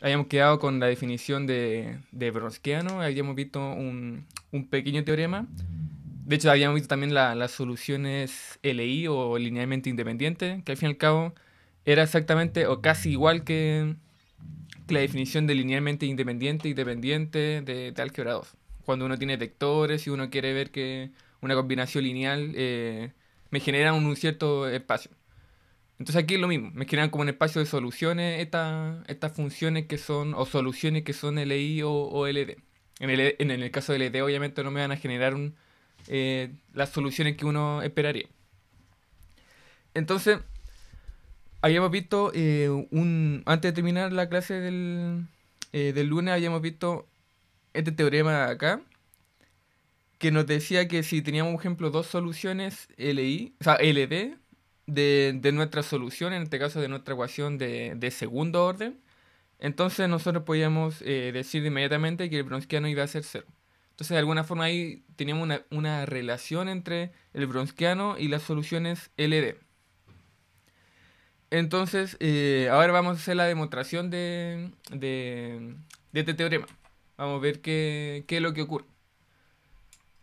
Habíamos quedado con la definición de, de Bronskiano, habíamos visto un, un, pequeño teorema. De hecho, habíamos visto también las soluciones LI o linealmente independiente, que al fin y al cabo era exactamente o casi igual que, la definición de linealmente independiente y dependiente de, de álgebra 2. Cuando uno tiene vectores y uno quiere ver que una combinación lineal eh, me genera un cierto espacio. Entonces aquí es lo mismo, me generan como un espacio de soluciones estas estas funciones que son, o soluciones que son LI o, LD. En el, e, en el caso de LD e obviamente no me van a generar eh, las soluciones que uno esperaría. Entonces, habíamos visto eh, un. Antes de terminar la clase del, eh, lunes, habíamos visto este teorema acá, que nos decía que si teníamos, por ejemplo, dos soluciones LI, o sea, LD, de, nuestra solución, en este caso de nuestra ecuación de, segundo orden, entonces nosotros podíamos eh, decir inmediatamente que el bronskiano iba a ser cero. Entonces de alguna forma ahí teníamos una, relación entre el bronskiano y las soluciones LD. Entonces eh, ahora vamos a hacer la demostración de, de, este teorema. Vamos a ver qué, qué es lo que ocurre.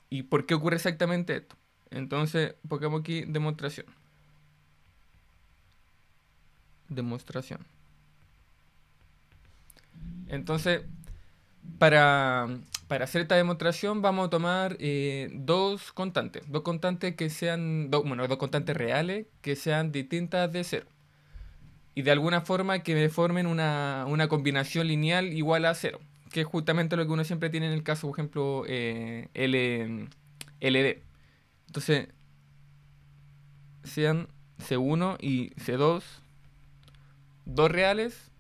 ¿Y por qué ocurre exactamente esto? Entonces, pongamos aquí demostración demostración. Entonces, para, para hacer esta demostración vamos a tomar eh, dos constantes, dos constantes que sean, bueno, dos constantes reales que sean distintas de cero. Y de alguna forma que me formen una, una combinación lineal igual a cero, que es justamente lo que uno siempre tiene en el caso, por ejemplo, eh, L, LD. Entonces, sean C1 y C2 dos reales,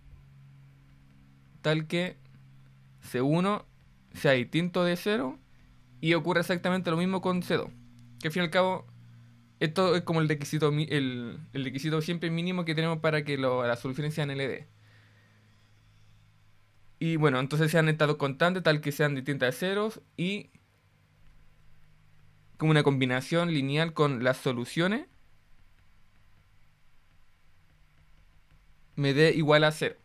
tal que C1 sea distinto de 0 y ocurre exactamente lo mismo con C2. Que al fin y al cabo, esto es como el requisito, el, requisito siempre mínimo que tenemos para que lo, las soluciones sean LD. Y bueno, entonces sean estados constantes, tal que sean distintas de ceros y como una combinación lineal con las soluciones me dé igual a 0.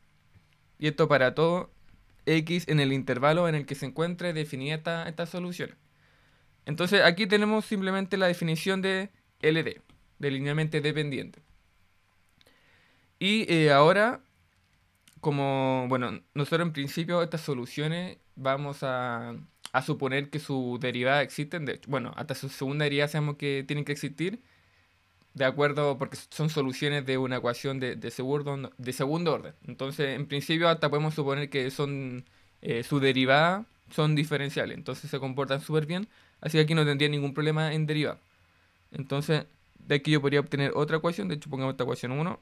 Y esto para todo x en el intervalo en el que se encuentre definida esta, solución. Entonces aquí tenemos simplemente la definición de LD, de linealmente dependiente. Y eh, ahora, como, bueno, nosotros en principio estas soluciones vamos a, suponer que su derivada existen, bueno, hasta su segunda derivada sabemos que tienen que existir, de acuerdo, porque son soluciones de una ecuación de, segundo, de segundo orden. Entonces, en principio, hasta podemos suponer que son eh, su derivada son diferenciales, entonces se comportan súper bien, así que aquí no tendría ningún problema en derivar. Entonces, de aquí yo podría obtener otra ecuación, de hecho pongamos esta ecuación 1,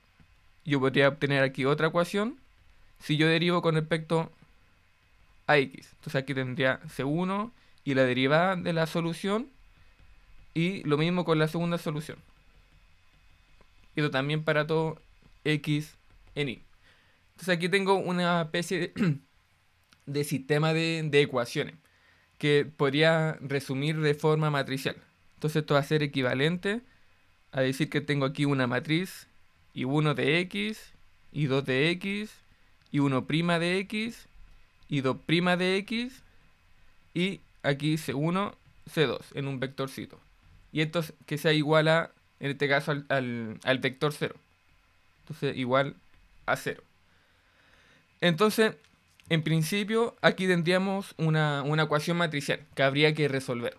yo podría obtener aquí otra ecuación si yo derivo con respecto a x. Entonces aquí tendría C1 y la derivada de la solución y lo mismo con la segunda solución y también para todo X en Y. Entonces aquí tengo una especie de, sistema de, de, ecuaciones que podría resumir de forma matricial. Entonces esto va a ser equivalente a decir que tengo aquí una matriz y 1 de x y 2 de x y 1' de x y 2' de x y aquí C1, C2 en un vectorcito. Y esto que sea igual a en este caso al, vector 0. Entonces igual a 0. Entonces, en principio, aquí tendríamos una, ecuación matricial que habría que resolver.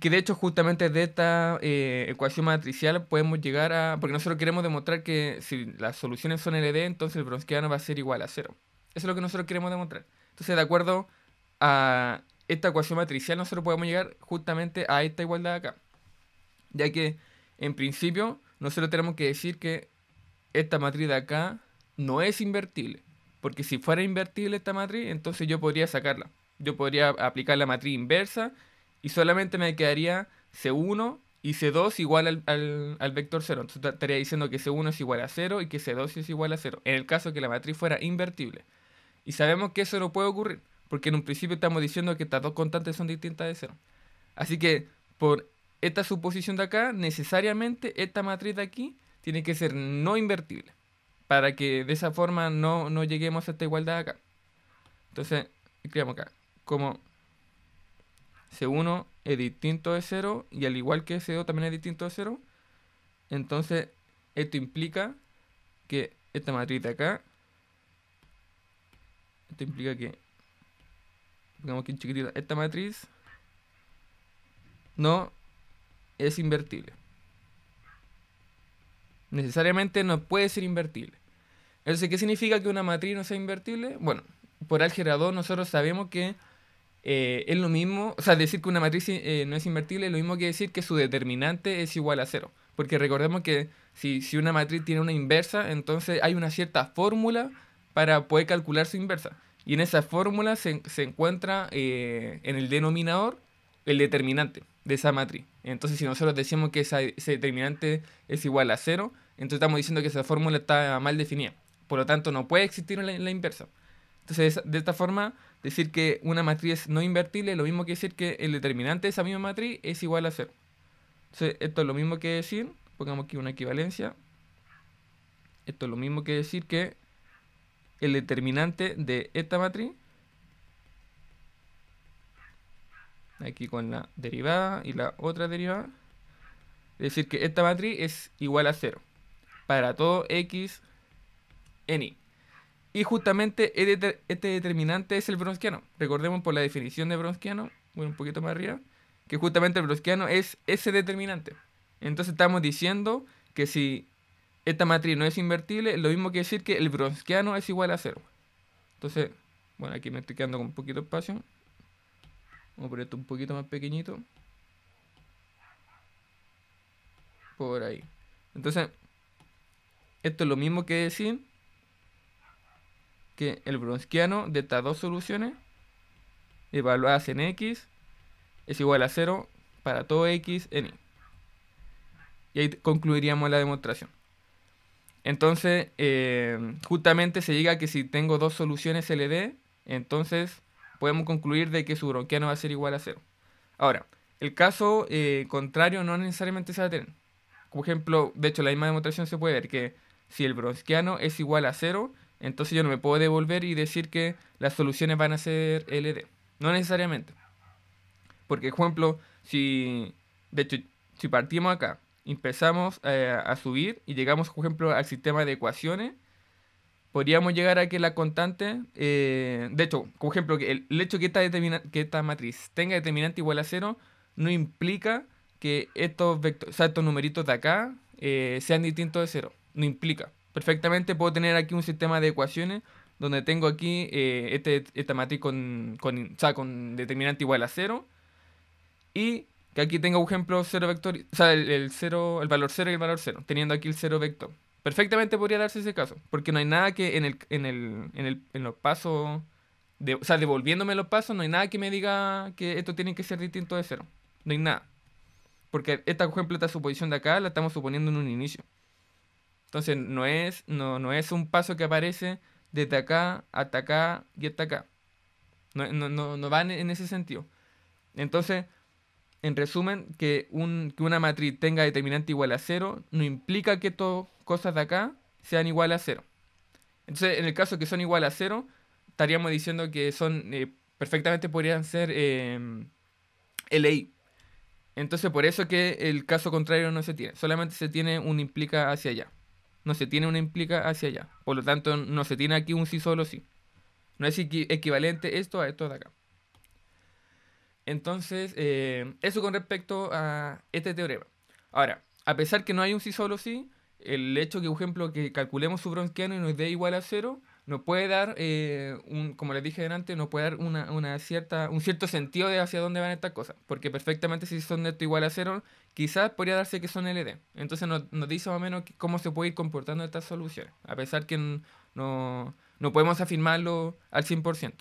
Que de hecho, justamente de esta eh, ecuación matricial podemos llegar a... Porque nosotros queremos demostrar que si las soluciones son LD, entonces el bronzquiano va a ser igual a 0. Eso es lo que nosotros queremos demostrar. Entonces, de acuerdo a esta ecuación matricial, nosotros podemos llegar justamente a esta igualdad acá. Ya que en principio, nosotros tenemos que decir que esta matriz de acá no es invertible. Porque si fuera invertible esta matriz, entonces yo podría sacarla. Yo podría aplicar la matriz inversa y solamente me quedaría C1 y C2 igual al, vector 0. Entonces estaría diciendo que C1 es igual a 0 y que C2 es igual a 0. En el caso que la matriz fuera invertible. Y sabemos que eso no puede ocurrir. Porque en un principio estamos diciendo que estas dos constantes son distintas de 0. Así que por esta suposición de acá, necesariamente esta matriz de aquí tiene que ser no invertible, para que de esa forma no, lleguemos a esta igualdad acá. Entonces, escribamos acá, como C1 es distinto de 0 y al igual que C2 también es distinto de 0, entonces esto implica que esta matriz de acá, esto implica que, digamos que chiquitita, esta matriz no es invertible. Necesariamente no puede ser invertible. Entonces, ¿qué significa que una matriz no sea invertible? Bueno, por álgebra nosotros sabemos que eh, es lo mismo, o sea, decir que una matriz eh, no es invertible es lo mismo que decir que su determinante es igual a cero. Porque recordemos que si, una matriz tiene una inversa, entonces hay una cierta fórmula para poder calcular su inversa. Y en esa fórmula se, encuentra eh, en el denominador el determinante de esa matriz. Entonces, si nosotros decimos que ese determinante es igual a cero, entonces estamos diciendo que esa fórmula está mal definida. Por lo tanto, no puede existir la, inversa. Entonces, de esta forma, decir que una matriz no invertible es lo mismo que decir que el determinante de esa misma matriz es igual a cero. Entonces, esto es lo mismo que decir, pongamos aquí una equivalencia, esto es lo mismo que decir que el determinante de esta matriz aquí con la derivada y la otra derivada. Es decir, que esta matriz es igual a 0 para todo x en y. justamente este determinante es el bronskiano. Recordemos por la definición de bronskiano, Voy un poquito más arriba, que justamente el bronskiano es ese determinante. Entonces estamos diciendo que si esta matriz no es invertible, lo mismo que decir que el bronskiano es igual a cero Entonces, bueno, aquí me estoy quedando con un poquito de espacio. Vamos a poner esto un poquito más pequeñito. Por ahí. Entonces, esto es lo mismo que decir que el bronzquiano de estas dos soluciones, evaluadas en x, es igual a 0 para todo x en y. Y ahí concluiríamos la demostración. Entonces, eh, justamente se llega que si tengo dos soluciones LD, entonces podemos concluir de que su bronquiano va a ser igual a cero. Ahora, el caso eh, contrario no necesariamente se va a tener. Por ejemplo, de hecho, la misma demostración se puede ver que si el bronquiano es igual a cero, entonces yo no me puedo devolver y decir que las soluciones van a ser LD. No necesariamente. Porque, por ejemplo, si, de si partimos acá, empezamos eh, a subir y llegamos, por ejemplo, al sistema de ecuaciones, podríamos llegar a que la constante, eh, de hecho, por ejemplo, el, hecho que esta, que esta matriz tenga determinante igual a cero no implica que estos, vectores, estos numeritos de acá eh, sean distintos de cero. No implica. Perfectamente puedo tener aquí un sistema de ecuaciones donde tengo aquí eh, este, esta matriz con, con, determinante igual a cero y que aquí tenga por ejemplo, cero vector, o sea, el, cero, el valor 0 y el valor cero, teniendo aquí el cero vector. Perfectamente podría darse ese caso, porque no hay nada que en, los pasos, de, o sea, devolviéndome los pasos, no hay nada que me diga que esto tiene que ser distinto de cero. No hay nada. Porque esta, por ejemplo, esta suposición de acá la estamos suponiendo en un inicio. Entonces no es, no, no es un paso que aparece desde acá hasta acá y hasta acá. No, no, va en ese sentido. Entonces, en resumen, que, un, que una matriz tenga determinante igual a cero no implica que todo cosas de acá sean igual a cero. Entonces, en el caso que son igual a cero, estaríamos diciendo que son eh, perfectamente podrían ser em, LI. Entonces, por eso que el caso contrario no se tiene. Solamente se tiene un implica hacia allá. No se tiene un implica hacia allá. Por lo tanto, no se tiene aquí un sí solo sí. No es equivalente esto a esto de acá. Entonces, eh, eso con respecto a este teorema. Ahora, a pesar que no hay un sí solo sí, el hecho que, por ejemplo, que calculemos su bronquiano y nos dé igual a cero, nos puede dar, eh, un, como les dije antes, nos puede dar una, cierta, un cierto sentido de hacia dónde van estas cosas. Porque perfectamente si son neto igual a cero, quizás podría darse que son LD. Entonces nos, dice más o menos cómo se puede ir comportando estas soluciones, a pesar que no, podemos afirmarlo al 100%.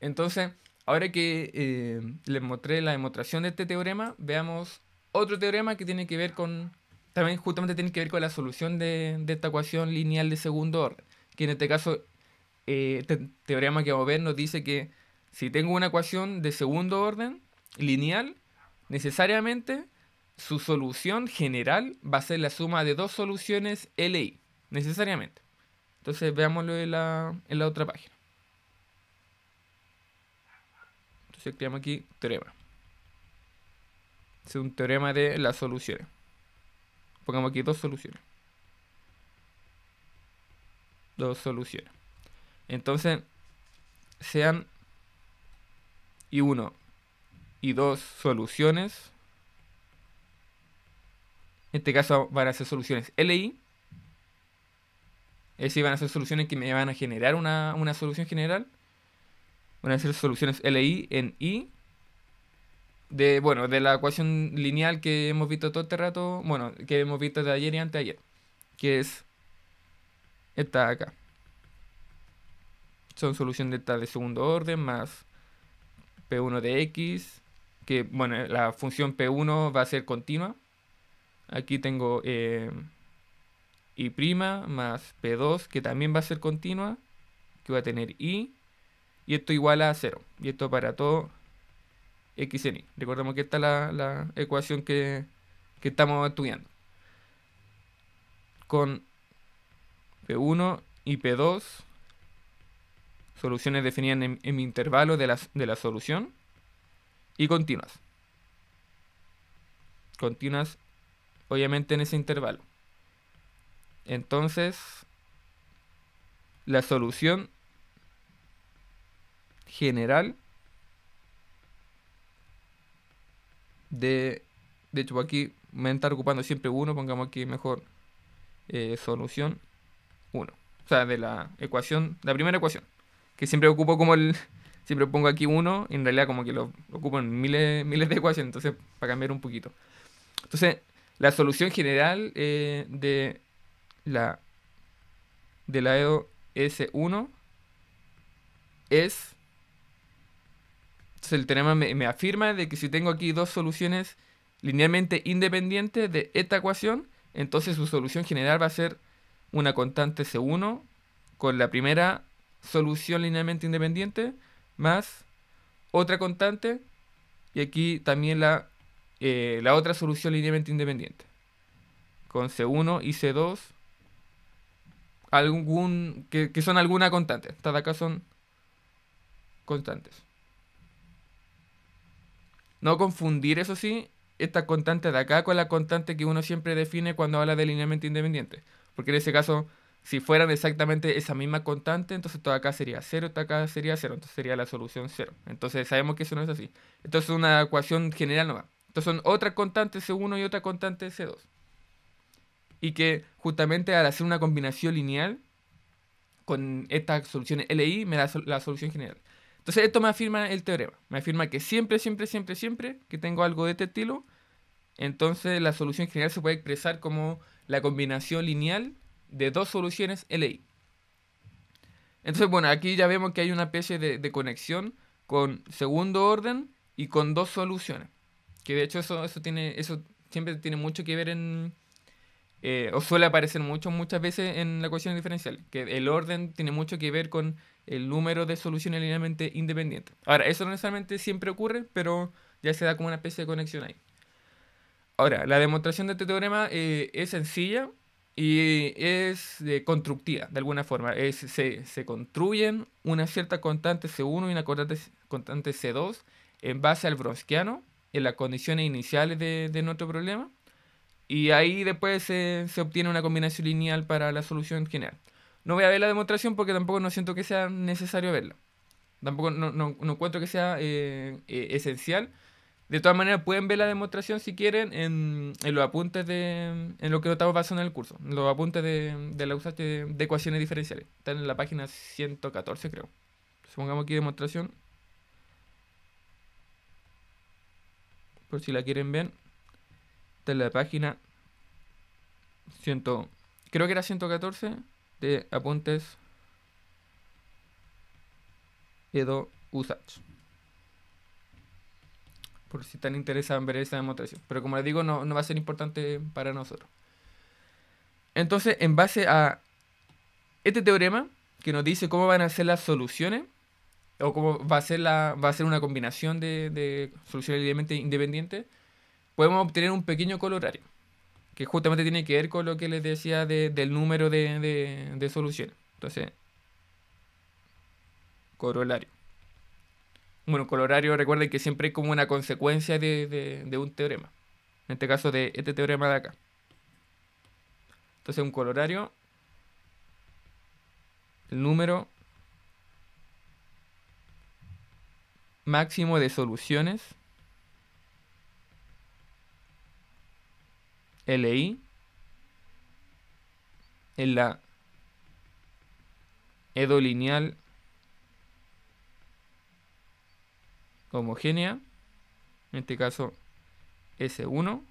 Entonces, ahora que eh, les mostré la demostración de este teorema, veamos otro teorema que tiene que ver con, también justamente tiene que ver con la solución de, esta ecuación lineal de segundo orden, que en este caso eh, este teorema que vamos a ver nos dice que si tengo una ecuación de segundo orden lineal, necesariamente su solución general va a ser la suma de dos soluciones LI, necesariamente. Entonces veámoslo en la, la otra página. Entonces creamos aquí teorema. Es un teorema de las soluciones. Pongamos aquí dos soluciones. Dos soluciones. Entonces, sean y uno y dos soluciones. En este caso van a ser soluciones LI. Es decir, van a ser soluciones que me van a generar una, una solución general. Van a ser soluciones LI en I de, bueno, de la ecuación lineal que hemos visto todo este rato, bueno, que hemos visto de ayer y anteayer, que es esta de acá. Son solución de esta de segundo orden más P1 de X, que, bueno, la función P1 va a ser continua. Aquí tengo eh, Y' más P2, que también va a ser continua, que va a tener Y, y esto igual a 0. Y esto para todo x y. Recordemos que esta es la, ecuación que, estamos estudiando. Con P1 y P2, soluciones definidas en, en intervalo de la, de la solución, y continuas. Continuas, obviamente, en ese intervalo. Entonces, la solución general de, hecho pues aquí me está ocupando siempre uno, pongamos aquí mejor eh, solución 1, o sea, de la ecuación, la primera ecuación, que siempre ocupo como el, siempre pongo aquí 1, en realidad como que lo, ocupo en miles, miles de ecuaciones, entonces para cambiar un poquito. Entonces, la solución general eh, de la de la e s 1 es el teorema me, afirma de que si tengo aquí dos soluciones linealmente independientes de esta ecuación, entonces su solución general va a ser una constante C1 con la primera solución linealmente independiente más otra constante y aquí también la, eh, la otra solución linealmente independiente con C1 y C2 algún que, son alguna constante. Estas acá son constantes. No confundir, eso sí, esta constante de acá con la constante que uno siempre define cuando habla de linealmente independiente. Porque en ese caso, si fueran exactamente esa misma constante, entonces toda acá sería 0, toda acá sería 0, entonces sería la solución 0. Entonces sabemos que eso no es así. Entonces una ecuación general no Entonces son otra constante C1 y otra constante C2. Y que justamente al hacer una combinación lineal con estas soluciones LI me da la solución general. Entonces esto me afirma el teorema, me afirma que siempre, siempre, siempre, siempre que tengo algo de este estilo, entonces la solución general se puede expresar como la combinación lineal de dos soluciones LI. Entonces, bueno, aquí ya vemos que hay una especie de, conexión con segundo orden y con dos soluciones. Que de hecho eso, eso, tiene, eso siempre tiene mucho que ver en, eh, o suele aparecer mucho, muchas veces en la ecuación diferencial, que el orden tiene mucho que ver con el número de soluciones linealmente independientes. Ahora, eso no necesariamente siempre ocurre, pero ya se da como una especie de conexión ahí. Ahora, la demostración de este teorema eh, es sencilla y es eh, constructiva, de alguna forma. se, se, construyen una cierta constante C1 y una constante, constante C2 en base al bronskiano, en las condiciones iniciales de nuestro problema. Y ahí después se, obtiene una combinación lineal para la solución general. No voy a ver la demostración porque tampoco no siento que sea necesario verla. Tampoco no, encuentro que sea eh, eh, esencial. De todas maneras, pueden ver la demostración si quieren en, los apuntes de. lo que estamos basando en el curso. En los apuntes de, la USACH de, ecuaciones diferenciales. Están en la página 114, creo. Supongamos aquí demostración. Por si la quieren ver. Esta es la página creo que era 114 de Apuntes Edo Usach. Por si están interesados en ver esta demostración. Pero como les digo, no, va a ser importante para nosotros. Entonces, en base a este teorema, que nos dice cómo van a ser las soluciones, o cómo va a ser, la, va a ser una combinación de, de soluciones independientes, podemos obtener un pequeño colorario, que justamente tiene que ver con lo que les decía del número de, de, soluciones. Entonces, corolario. Bueno, colorario recuerden que siempre es como una consecuencia de, un teorema. En este caso, de este teorema de acá. Entonces, un colorario, el número máximo de soluciones LI en la edo lineal homogénea, en este caso S1,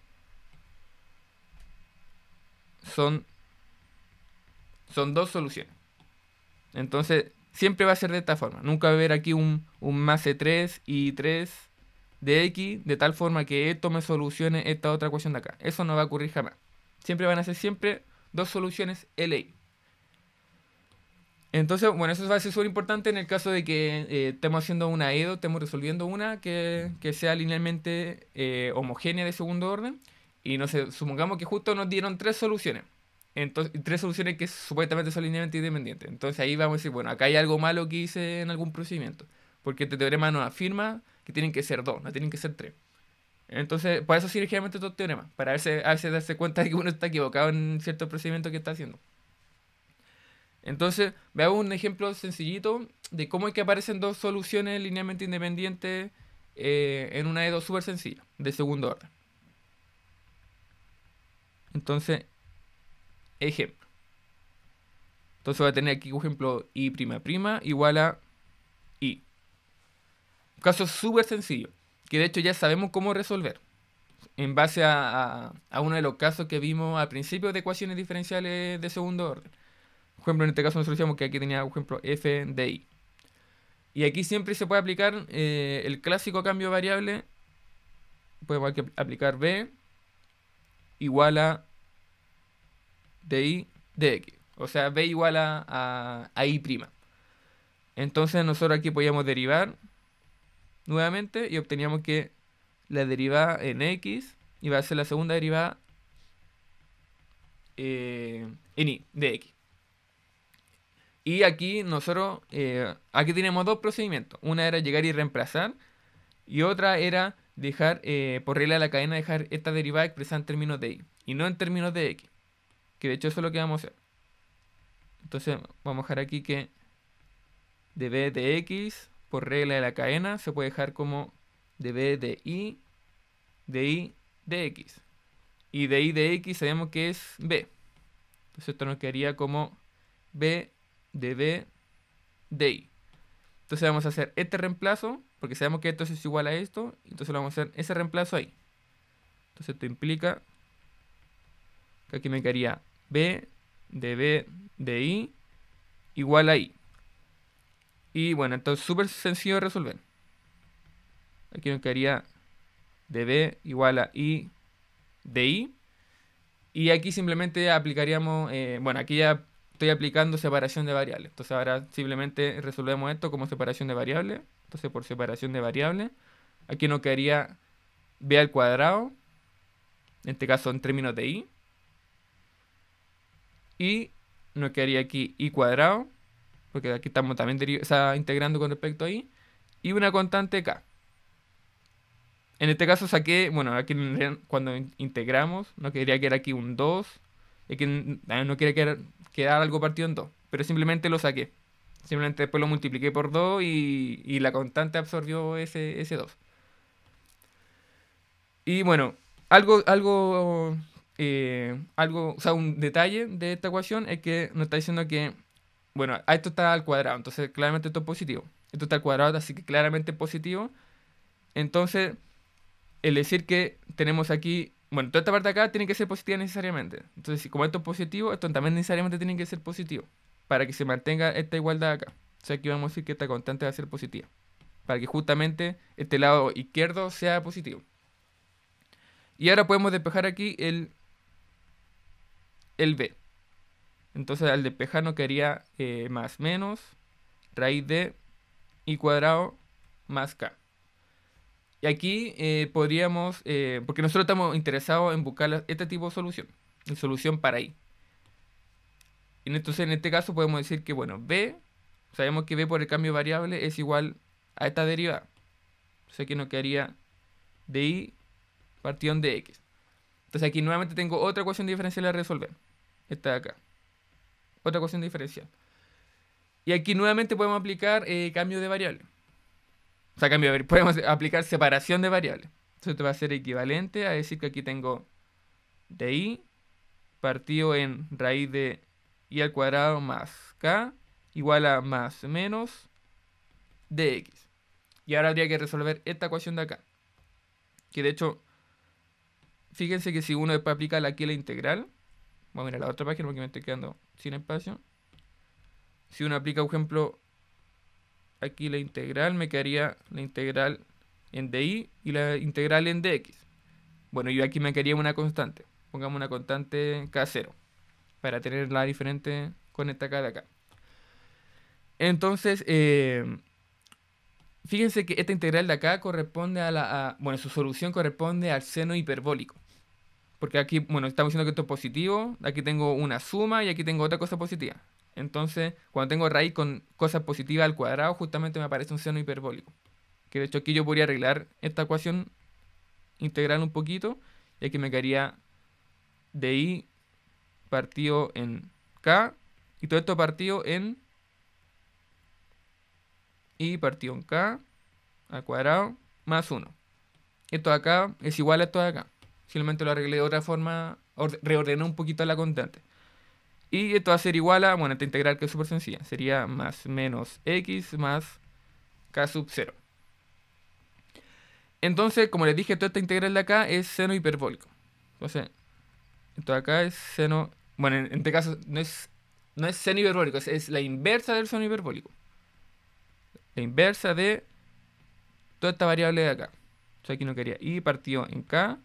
son, son dos soluciones. Entonces, siempre va a ser de esta forma. Nunca va a haber aquí un, más E3 y 3 de X de tal forma que esto me solucione esta otra ecuación de acá. Eso no va a ocurrir jamás. Siempre van a ser siempre dos soluciones LI. Entonces, bueno, eso va a ser súper importante en el caso de que eh, estemos haciendo una EDO, estemos resolviendo una que, sea linealmente eh, homogénea de segundo orden. Y no sé, supongamos que justo nos dieron tres soluciones. Entonces, tres soluciones que supuestamente son linealmente independientes. Entonces ahí vamos a decir, bueno, acá hay algo malo que hice en algún procedimiento. Porque este teorema nos afirma que tienen que ser dos, no tienen que ser tres. Entonces, para eso sirve generalmente todo teorema, para darse cuenta de que uno está equivocado en cierto procedimiento que está haciendo. Entonces, veo un ejemplo sencillito de cómo es que aparecen dos soluciones linealmente independientes eh, en una E2 súper sencilla, de segundo orden. Entonces, ejemplo. Entonces voy a tener aquí, un ejemplo, i'' igual a i. Caso súper sencillo, que de hecho ya sabemos cómo resolver en base a, uno de los casos que vimos al principio de ecuaciones diferenciales de segundo orden. Por ejemplo, en este caso nosotros decíamos que aquí tenía, por ejemplo, f de i. Y aquí siempre se puede aplicar eh, el clásico cambio variable. Podemos aplicar b igual a di de x. O sea, b igual a, a, a i'. Entonces nosotros aquí podíamos derivar nuevamente y obteníamos que la derivada en x iba a ser la segunda derivada eh, en y de x. Y aquí nosotros, eh, aquí tenemos dos procedimientos. Una era llegar y reemplazar y otra era dejar, eh, por regla de la cadena, dejar esta derivada expresada en términos de y y no en términos de x. Que de hecho eso es lo que vamos a hacer. Entonces vamos a dejar aquí que de b de x por regla de la cadena se puede dejar como de B de I, de I de X. Y de I de X sabemos que es B. Entonces esto nos quedaría como B de B de I. Entonces vamos a hacer este reemplazo, porque sabemos que esto es igual a esto, entonces vamos a hacer ese reemplazo ahí. Entonces esto implica que aquí me quedaría B de B de I igual a I. Y bueno, entonces súper sencillo de resolver. Aquí nos quedaría dB igual a I de I. Y aquí simplemente aplicaríamos, eh, bueno, aquí ya estoy aplicando separación de variables. Entonces ahora simplemente resolvemos esto como separación de variables. Entonces por separación de variables, aquí nos quedaría B al cuadrado, en este caso en términos de I. Y nos quedaría aquí I cuadrado porque aquí estamos también integrando con respecto ahí, y una constante K. En este caso saqué, bueno, aquí cuando integramos, no quería que era aquí un 2, ah, no quería quedar, algo partido en 2, pero simplemente lo saqué. Simplemente después lo multipliqué por 2 y, la constante absorbió ese, 2. Y bueno, algo, algo, eh, algo, o sea, un detalle de esta ecuación es que nos está diciendo que bueno, esto está al cuadrado, entonces claramente esto es positivo. Esto está al cuadrado, así que claramente positivo. Entonces, el decir que tenemos aquí, bueno, toda esta parte de acá tiene que ser positiva necesariamente. Entonces, si como esto es positivo, esto también necesariamente tiene que ser positivo para que se mantenga esta igualdad acá. O sea, aquí vamos a decir que esta constante va a ser positiva para que justamente este lado izquierdo sea positivo. Y ahora podemos despejar aquí el, el B. Entonces al no quería eh, más menos raíz de y cuadrado más k. Y aquí eh, podríamos, eh, porque nosotros estamos interesados en buscar este tipo de solución, en solución para i. Entonces en este caso podemos decir que, bueno, b, sabemos que b por el cambio variable es igual a esta derivada. O sea que nos quedaría de i partido de x. Entonces aquí nuevamente tengo otra ecuación diferencial a resolver. Esta de acá otra ecuación diferencial. Y aquí nuevamente podemos aplicar eh, cambio de variable. O sea, cambio de, variable podemos aplicar separación de variables. Esto va a ser equivalente a decir que aquí tengo i partido en raíz de i al cuadrado más k igual a más menos x Y ahora habría que resolver esta ecuación de acá. Que de hecho, fíjense que si uno Aplicar aplica aquí la integral, Vamos a mirar la otra página porque me estoy quedando sin espacio. Si uno aplica, por ejemplo, aquí la integral, me quedaría la integral en DI y la integral en DX. Bueno, yo aquí me quedaría una constante. Pongamos una constante K0 para la diferente con esta k de acá. Entonces, eh, fíjense que esta integral de acá corresponde a la... bueno, su solución corresponde al seno hiperbólico. Porque aquí, bueno, estamos diciendo que esto es positivo, aquí tengo una suma y aquí tengo otra cosa positiva. Entonces, cuando tengo raíz con cosas positivas al cuadrado, justamente me aparece un seno hiperbólico. Que de hecho aquí yo podría arreglar esta ecuación, integral un poquito, y aquí me quedaría de i partido en k, y todo esto partido en i partido en k al cuadrado más 1. Esto de acá es igual a esto de acá. Simplemente lo arreglé de otra forma, reordené un poquito la constante. Y esto va a ser igual a, bueno, esta integral que es súper sencilla, sería más menos x más k sub 0. Entonces, como les dije, toda esta integral de acá es seno hiperbólico. Entonces, esto acá es seno, bueno, en, este caso no es, no es seno hiperbólico, es, la inversa del seno hiperbólico. La inversa de toda esta variable de acá. O aquí no quería y partido en k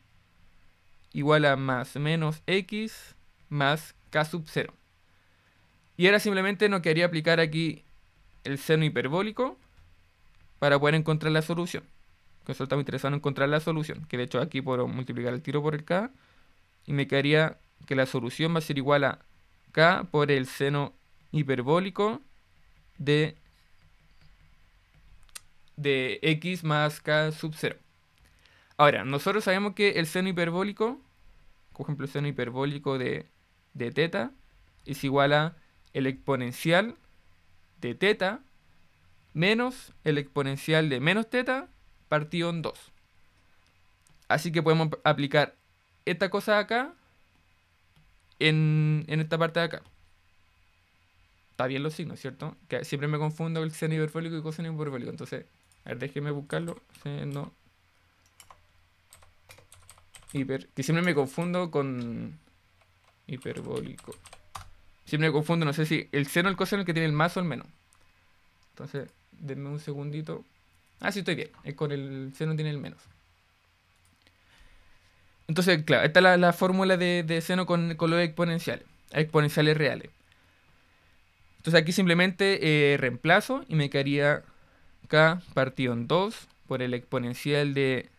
igual a más menos x más k sub 0. Y ahora simplemente nos quería aplicar aquí el seno hiperbólico para poder encontrar la solución. Que nosotros estamos interesados encontrar la solución. Que de hecho aquí puedo multiplicar el tiro por el k. Y me quedaría que la solución va a ser igual a k por el seno hiperbólico de, de x más k sub 0. Ahora, nosotros sabemos que el seno hiperbólico, por ejemplo, el seno hiperbólico de, teta, es igual a el exponencial de teta menos el exponencial de menos teta partido en 2. Así que podemos aplicar esta cosa acá en, esta parte de acá. Está bien los signos, ¿cierto? Que siempre me confundo el seno hiperbólico y coseno hiperbólico. Entonces, a ver, déjeme buscarlo. Seno eh, Hiper. Que siempre me confundo con. Hiperbólico. Siempre me confundo, no sé si el seno o el coseno que tiene el más o el menos. Entonces, denme un segundito. Ah, sí, estoy bien. Es con el seno tiene el menos. Entonces, claro, esta es la, fórmula de, seno con, con los exponenciales. Exponenciales reales. Entonces aquí simplemente eh, reemplazo y me quedaría k partido en 2 por el exponencial de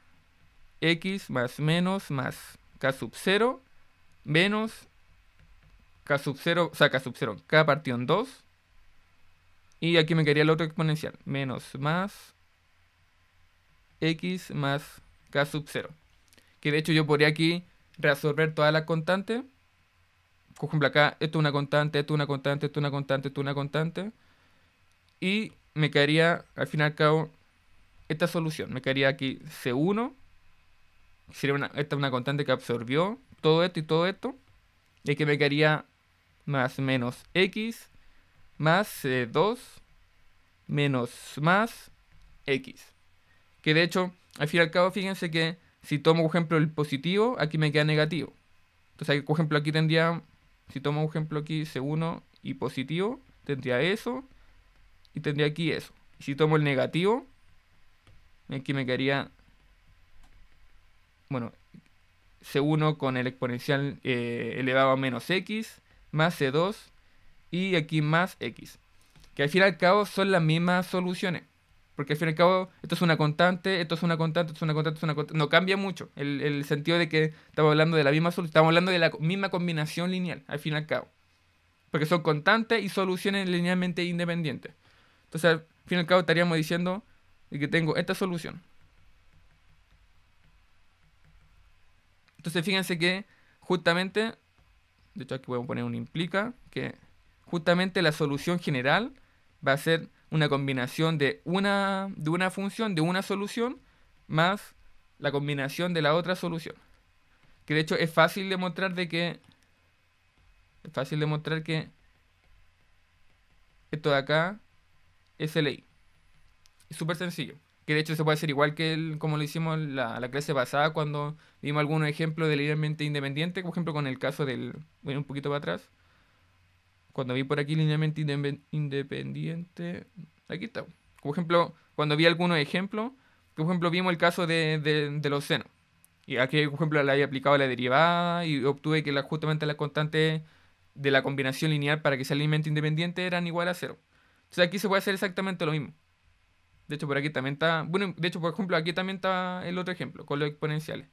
x más menos más k sub 0 menos k sub 0, o sea, k sub 0, k partido en 2. Y aquí me quedaría el otro exponencial, menos más x más k sub 0. Que de hecho yo podría aquí resolver toda la constante Por ejemplo, acá esto es una constante, esto es una constante, esto es una constante, esto es una constante. Y me quedaría, al final cabo, esta solución. Me quedaría aquí C1 sería una, esta es una constante que absorbió todo esto y todo esto, y que me quedaría más menos x más 2 eh, menos más x. Que de hecho, al fin y al cabo, fíjense que si tomo, por ejemplo, el positivo, aquí me queda negativo. Entonces, por ejemplo, aquí tendría, si tomo, por ejemplo, aquí C1 y positivo, tendría eso y tendría aquí eso. Y si tomo el negativo, aquí me quedaría bueno, C1 con el exponencial eh, elevado a menos x más C2 y aquí más x. Que al fin y al cabo son las mismas soluciones. Porque al fin y al cabo esto es una constante, esto es una constante, esto es una constante, esto es una constante. No cambia mucho el, sentido de que estamos hablando de la misma solución, estamos hablando de la misma combinación lineal, al fin y al cabo. Porque son constantes y soluciones linealmente independientes. Entonces al fin y al cabo estaríamos diciendo que tengo esta solución Entonces fíjense que justamente, de hecho aquí voy a poner un implica, que justamente la solución general va a ser una combinación de una, de una función, de una solución, más la combinación de la otra solución. Que de hecho es fácil demostrar de que... Es fácil demostrar que esto de acá es LI. Es súper sencillo que de hecho se puede hacer igual que como lo hicimos la, la clase pasada cuando vimos algunos ejemplos de linealmente independiente, por ejemplo con el caso del, voy un poquito para atrás, cuando vi por aquí linealmente independiente, aquí está, por ejemplo, cuando vi algunos ejemplos, por ejemplo vimos el caso de, los senos, y aquí por ejemplo le había aplicado la derivada y obtuve que la, justamente las constantes de la combinación lineal para que sea linealmente independiente eran igual a cero. Entonces aquí se puede hacer exactamente lo mismo. De hecho, por aquí también está. Bueno, de hecho, por ejemplo, aquí también está el otro ejemplo, con los exponenciales.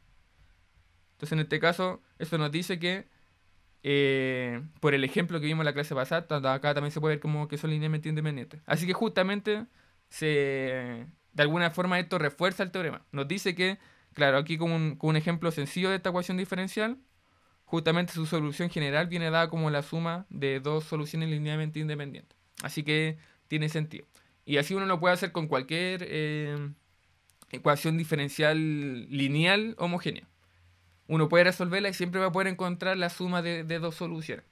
Entonces, en este caso, esto nos dice que eh, por el ejemplo que vimos en la clase pasada, acá también se puede ver como que son linealmente independientes. Así que justamente se de alguna forma esto refuerza el teorema. Nos dice que, claro, aquí con con un, ejemplo sencillo de esta ecuación diferencial, justamente su solución general viene dada como la suma de dos soluciones linealmente independientes. Así que tiene sentido. Y así uno lo puede hacer con cualquier em, ecuación diferencial lineal homogénea. Uno puede resolverla y siempre va a poder encontrar la suma de, dos soluciones.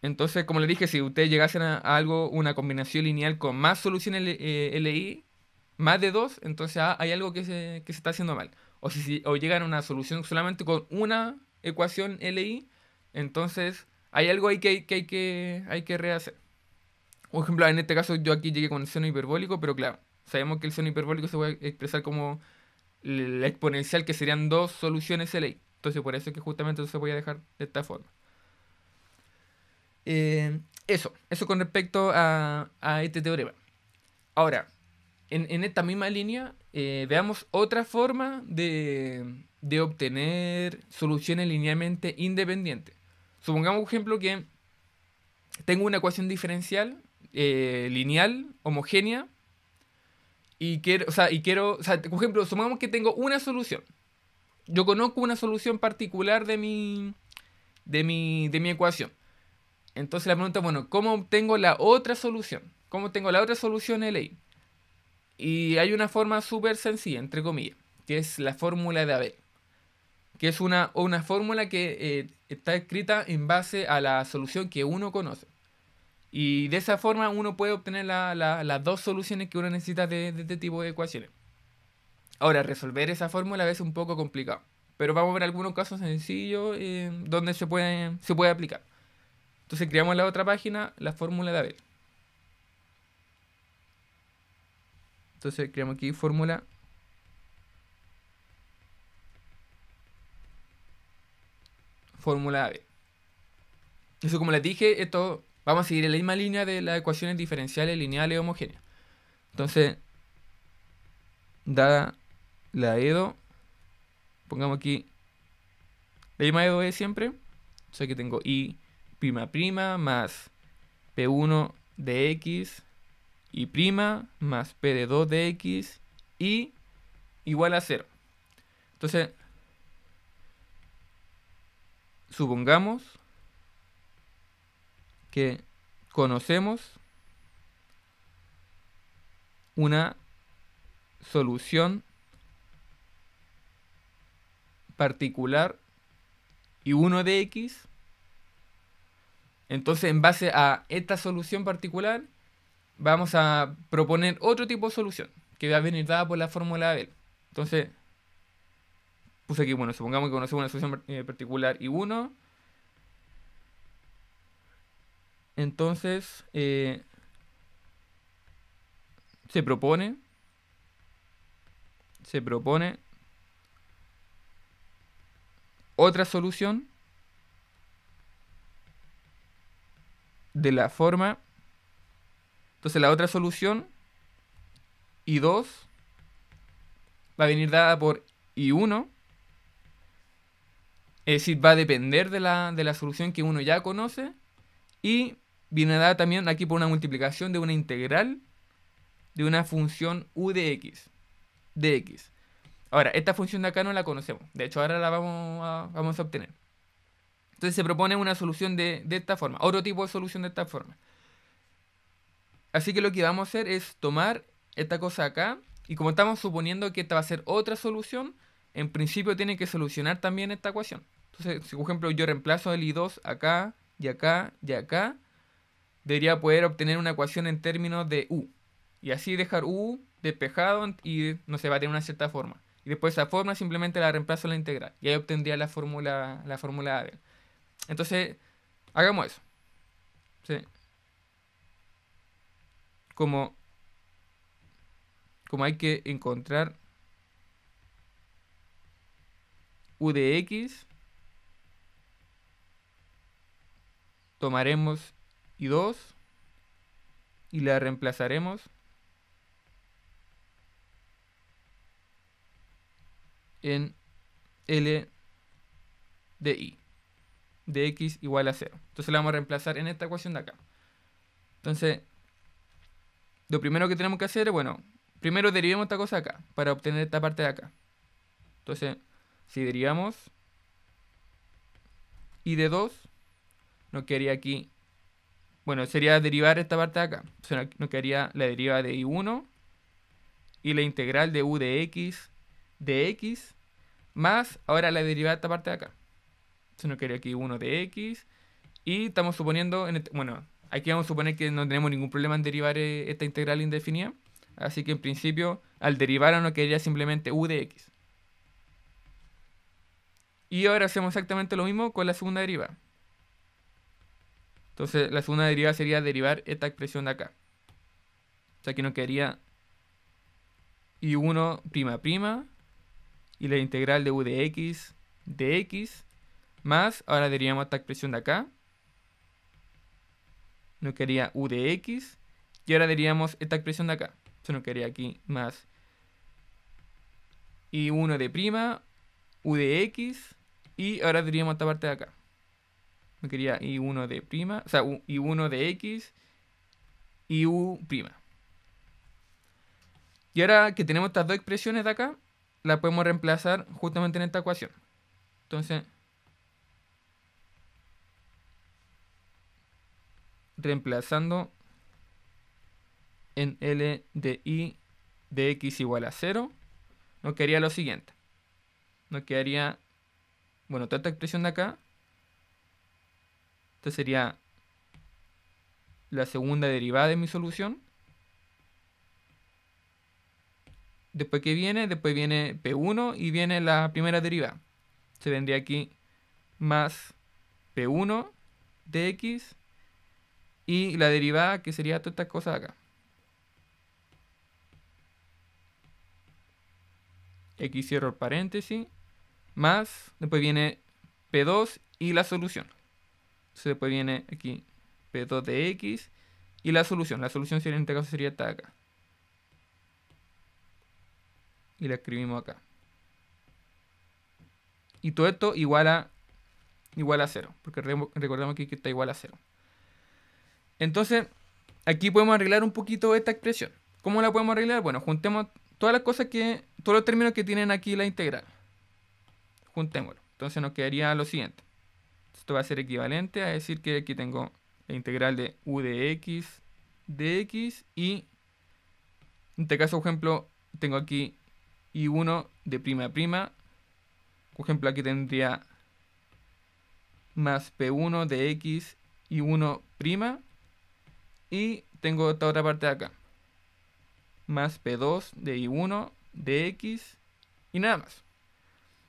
Entonces, como le dije, si ustedes llegasen a, algo, una combinación lineal con más soluciones LI, eh, más de dos, entonces ah, hay algo que se, está haciendo mal. O si, o llegan a una solución solamente con una ecuación LI, entonces hay algo ahí que, hay, que hay que rehacer. Por ejemplo, en este caso yo aquí llegué con el seno hiperbólico, pero claro, sabemos que el seno hiperbólico se puede expresar como la exponencial que serían dos soluciones de ley. Entonces por eso es que justamente se voy a dejar de esta forma. Eh, eso, eso con respecto a, este teorema. Ahora, en, esta misma línea, eh, veamos otra forma de, de obtener soluciones linealmente independientes. Supongamos, por ejemplo, que tengo una ecuación diferencial eh, lineal, homogénea, y quiero, o sea, y quiero, o sea, por ejemplo, supongamos que tengo una solución. Yo conozco una solución particular de mi, de mi, de mi ecuación. Entonces la pregunta, bueno, ¿cómo obtengo la otra solución? ¿Cómo tengo la otra solución ley? Y hay una forma súper sencilla, entre comillas, que es la fórmula de Abel. Que es una, una fórmula que eh, está escrita en base a la solución que uno conoce. Y de esa forma uno puede obtener las dos soluciones que uno necesita de, este tipo de ecuaciones. Ahora, resolver esa fórmula es un poco complicado, pero vamos a ver algunos casos sencillos eh, donde se puede, se puede aplicar. Entonces creamos la otra página la fórmula de Abel. Entonces creamos aquí fórmula fórmula Abel. Eso como les dije, esto vamos a seguir en la misma línea de las ecuaciones diferenciales lineales homogéneas. Entonces, dada la EDO, pongamos aquí la misma EDO de siempre, o sea que tengo Y' prima prima más P1 de X y prima más P 2 de X y igual a 0. Entonces, supongamos que conocemos una solución particular y 1 de x, entonces en base a esta solución particular vamos a proponer otro tipo de solución que va a venir dada por la fórmula de Entonces, puse aquí, bueno, supongamos que conocemos una solución eh, particular y 1 Entonces, eh, se propone, se propone otra solución de la forma. Entonces la otra solución, I2, va a venir dada por I1. Es decir, va a depender de la, de la solución que uno ya conoce. Y viene dada también aquí por una multiplicación de una integral de una función u de x. De x. Ahora, esta función de acá no la conocemos. De hecho, ahora la vamos a, vamos a obtener. Entonces se propone una solución de, esta forma, otro tipo de solución de esta forma. Así que lo que vamos a hacer es tomar esta cosa acá, y como estamos suponiendo que esta va a ser otra solución, en principio tiene que solucionar también esta ecuación. Entonces, si por ejemplo yo reemplazo el I2 acá, y acá, y acá, debería poder obtener una ecuación en términos de U. Y así dejar U despejado y no se va a tener una cierta forma. Y después esa forma simplemente la reemplazo a la integral. Y ahí obtendría la fórmula la fórmula Entonces, hagamos eso. Sí. Como, como hay que encontrar U de X, tomaremos y 2 y la reemplazaremos en L de I de X igual a 0. Entonces la vamos a reemplazar en esta ecuación de acá. Entonces, lo primero que tenemos que hacer es, bueno, primero derivemos esta cosa acá para obtener esta parte de acá. Entonces, si derivamos y de 2, nos quedaría aquí bueno, sería derivar esta parte de acá. O sea, nos quedaría la deriva de I1 y la integral de U de X de X más ahora la derivada de esta parte de acá. Se nos quedaría aquí 1 de X y estamos suponiendo, este, bueno, aquí vamos a suponer que no tenemos ningún problema en derivar eh, esta integral indefinida. Así que en principio, al derivar nos quedaría simplemente U de X. Y ahora hacemos exactamente lo mismo con la segunda deriva. Entonces la segunda derivada sería derivar esta expresión de acá. O sea que nos quedaría y 1 prima prima y la integral de u de x de x más, ahora diríamos esta expresión de acá. Nos quedaría u de x y ahora diríamos esta expresión de acá. eso nos quedaría aquí más y 1 de prima, u de x y ahora diríamos esta parte de acá me quería I1 de prima, o sea, I1 de X, y u prima. Y ahora que tenemos estas dos expresiones de acá, las podemos reemplazar justamente en esta ecuación. Entonces, reemplazando en L de I de X igual a 0, nos quedaría lo siguiente. Nos quedaría, bueno, toda esta expresión de acá esta sería la segunda derivada de mi solución. Después que viene, después viene P1 y viene la primera derivada. Se vendría aquí más P1 de X y la derivada que sería esta cosa acá. X cierro el paréntesis, más, después viene P2 y la solución. Entonces después viene aquí P2 de X y la solución. La solución sería, en este caso sería esta acá. Y la escribimos acá. Y todo esto igual a, igual a 0, porque recordemos aquí que está igual a cero Entonces, aquí podemos arreglar un poquito esta expresión. ¿Cómo la podemos arreglar? Bueno, juntemos todas las cosas que, todos los términos que tienen aquí la integral. Juntémoslo. Entonces nos quedaría lo siguiente. Esto va a ser equivalente a decir que aquí tengo la integral de u de x dx y en este caso, por ejemplo, tengo aquí y1 de prima a prima. Por ejemplo, aquí tendría más p1 de x y 1 prima. Y tengo esta otra parte de acá. Más p2 de y1 de x y nada más.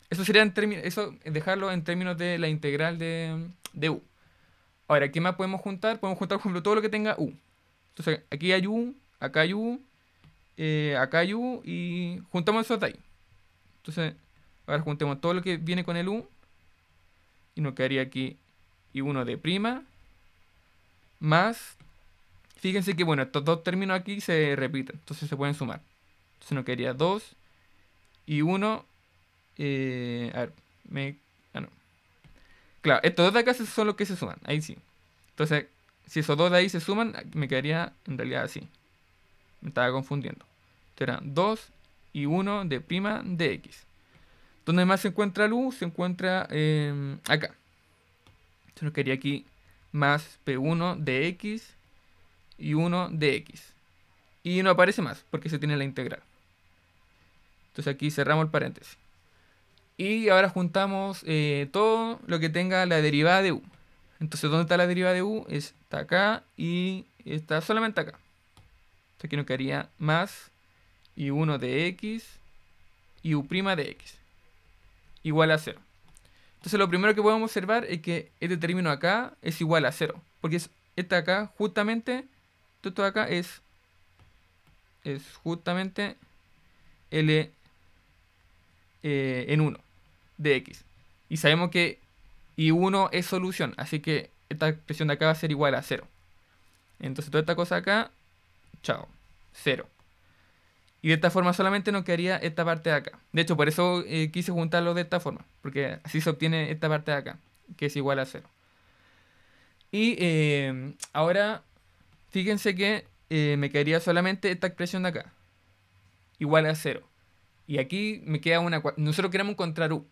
Eso sería en eso dejarlo en términos de la integral de, U. Ahora, ¿qué más podemos juntar? Podemos juntar, por ejemplo, todo lo que tenga U. Entonces, aquí hay U, acá hay U, eh, acá hay U y juntamos eso de ahí. Entonces, ahora juntemos todo lo que viene con el U y nos quedaría aquí y 1 de prima más. Fíjense que, bueno, estos dos términos aquí se repiten, entonces se pueden sumar. Entonces nos quedaría 2 y 1 eh, a ver, me... Ah, no. Claro, estos dos de acá son los que se suman, ahí sí. Entonces, si esos dos de ahí se suman, me quedaría en realidad así. Me estaba confundiendo. Entonces eran 2 y 1 de prima de x. Donde más se encuentra luz se encuentra em, acá. Entonces lo quedaría aquí más P1 de x y 1 de x. Y no aparece más porque se tiene la integral. Entonces aquí cerramos el paréntesis. Y ahora juntamos eh, todo lo que tenga la derivada de u. Entonces, ¿dónde está la derivada de u? Está acá y está solamente acá. Entonces aquí nos quedaría más y 1 de x y u' de x. Igual a 0. Entonces lo primero que podemos observar es que este término acá es igual a 0. Porque es, esta acá justamente, esto acá es, es justamente L eh, en 1 de x. Y sabemos que y1 es solución, así que esta expresión de acá va a ser igual a 0. Entonces toda esta cosa acá, chao, 0. Y de esta forma solamente nos quedaría esta parte de acá. De hecho, por eso eh, quise juntarlo de esta forma, porque así se obtiene esta parte de acá, que es igual a 0. Y eh, ahora, fíjense que eh, me quedaría solamente esta expresión de acá, igual a 0. Y aquí me queda una... Nosotros queremos encontrar u,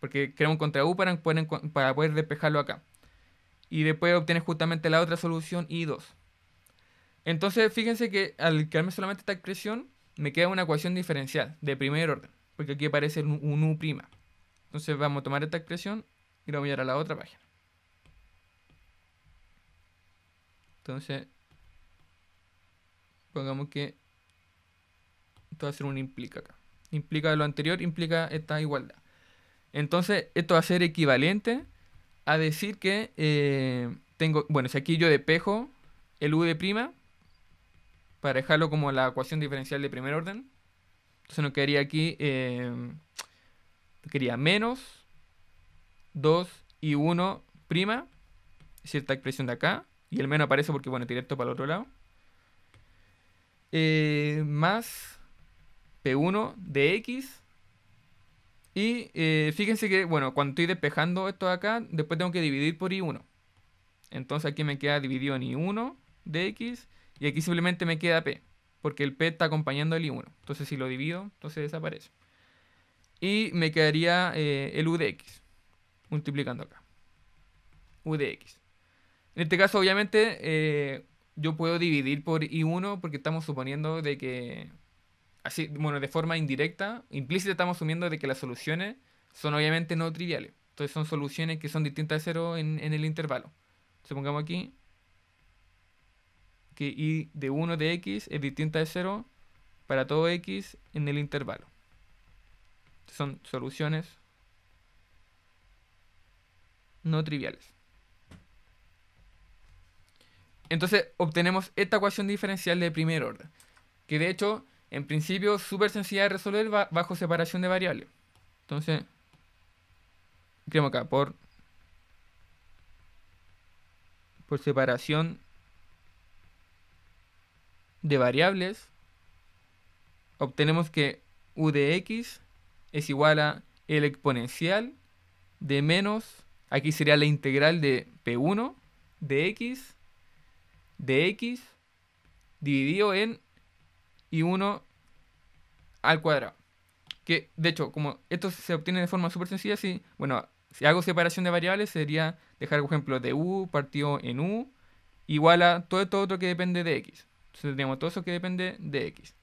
porque crea un contra U para, poder despejarlo acá. Y después obtienes justamente la otra solución I2. Entonces, fíjense que al quedarme solamente esta expresión, me queda una ecuación diferencial de primer orden, porque aquí aparece un U'. Entonces vamos a tomar esta expresión y la voy a ir a la otra página. Entonces, pongamos que esto va a ser un implica acá. Implica lo anterior, implica esta igualdad. Entonces, esto va a ser equivalente a decir que eh, tengo, bueno, si aquí yo despejo el u de prima, para dejarlo como la ecuación diferencial de primer orden, entonces nos quedaría aquí, eh, quería menos 2 y 1 prima, cierta expresión de acá, y el menos aparece porque, bueno, directo para el otro lado, eh, más P1 de X y eh, fíjense que, bueno, cuando estoy despejando esto de acá, después tengo que dividir por i1. Entonces aquí me queda dividido en i1 de x y aquí simplemente me queda p, porque el p está acompañando el i1. Entonces si lo divido, entonces desaparece. Y me quedaría eh, el u de x, multiplicando acá. u de x. En este caso, obviamente, eh, yo puedo dividir por i1 porque estamos suponiendo de que así, bueno, de forma indirecta, implícita estamos asumiendo de que las soluciones son obviamente no triviales. Entonces son soluciones que son distintas de cero en, el intervalo. Supongamos aquí que y de 1 de x es distinta de 0 para todo x en el intervalo. Son soluciones no triviales. Entonces obtenemos esta ecuación diferencial de primer orden, que de hecho en principio, súper sencilla de resolver bajo separación de variables. Entonces, tenemos acá, por, por separación de variables, obtenemos que u de x es igual a el exponencial de menos, aquí sería la integral de p1 de x, de x, dividido en y 1 al cuadrado. Que, de hecho, como esto se obtiene de forma súper sencilla, si, bueno, si hago separación de variables, sería dejar, por ejemplo, de u partido en u igual a todo esto que depende de x. Entonces tenemos todo eso que depende de x.